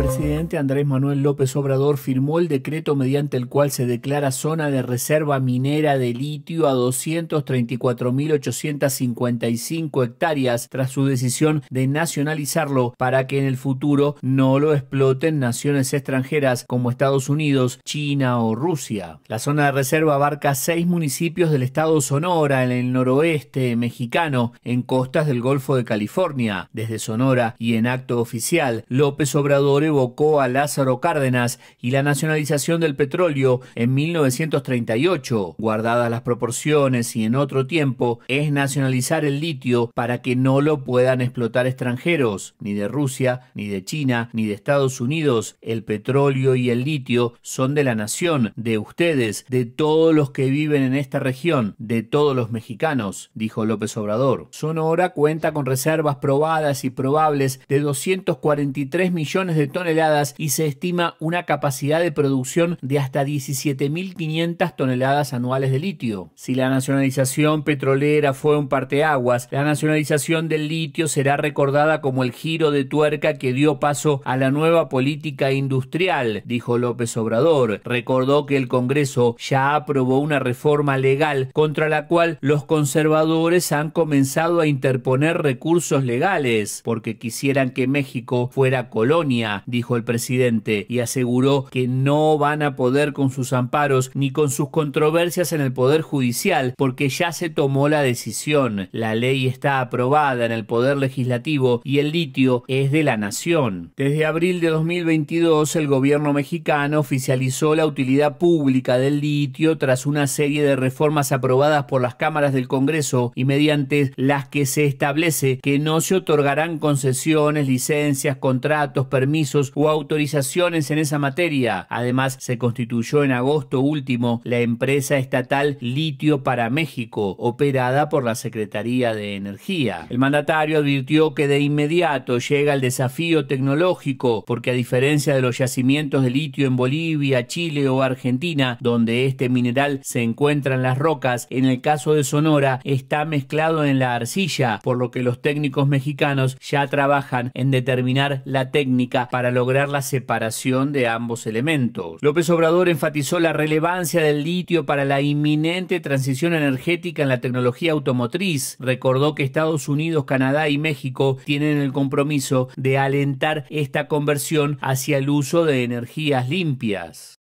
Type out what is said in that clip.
presidente Andrés Manuel López Obrador firmó el decreto mediante el cual se declara zona de reserva minera de litio a 234.855 hectáreas tras su decisión de nacionalizarlo para que en el futuro no lo exploten naciones extranjeras como Estados Unidos, China o Rusia. La zona de reserva abarca seis municipios del estado Sonora en el noroeste mexicano, en costas del Golfo de California. Desde Sonora y en acto oficial, López Obrador provocó a Lázaro Cárdenas y la nacionalización del petróleo en 1938. Guardadas las proporciones y en otro tiempo, es nacionalizar el litio para que no lo puedan explotar extranjeros, ni de Rusia, ni de China, ni de Estados Unidos. El petróleo y el litio son de la nación, de ustedes, de todos los que viven en esta región, de todos los mexicanos, dijo López Obrador. Sonora cuenta con reservas probadas y probables de 243 millones de toneladas toneladas y se estima una capacidad de producción de hasta 17.500 toneladas anuales de litio. Si la nacionalización petrolera fue un parteaguas, la nacionalización del litio será recordada como el giro de tuerca que dio paso a la nueva política industrial, dijo López Obrador. Recordó que el Congreso ya aprobó una reforma legal contra la cual los conservadores han comenzado a interponer recursos legales porque quisieran que México fuera colonia dijo el presidente, y aseguró que no van a poder con sus amparos ni con sus controversias en el Poder Judicial, porque ya se tomó la decisión. La ley está aprobada en el Poder Legislativo y el litio es de la nación. Desde abril de 2022, el gobierno mexicano oficializó la utilidad pública del litio tras una serie de reformas aprobadas por las cámaras del Congreso y mediante las que se establece que no se otorgarán concesiones, licencias, contratos, permisos, o autorizaciones en esa materia. Además, se constituyó en agosto último la empresa estatal Litio para México, operada por la Secretaría de Energía. El mandatario advirtió que de inmediato llega el desafío tecnológico, porque a diferencia de los yacimientos de litio en Bolivia, Chile o Argentina, donde este mineral se encuentra en las rocas, en el caso de Sonora está mezclado en la arcilla, por lo que los técnicos mexicanos ya trabajan en determinar la técnica para para lograr la separación de ambos elementos. López Obrador enfatizó la relevancia del litio para la inminente transición energética en la tecnología automotriz. Recordó que Estados Unidos, Canadá y México tienen el compromiso de alentar esta conversión hacia el uso de energías limpias.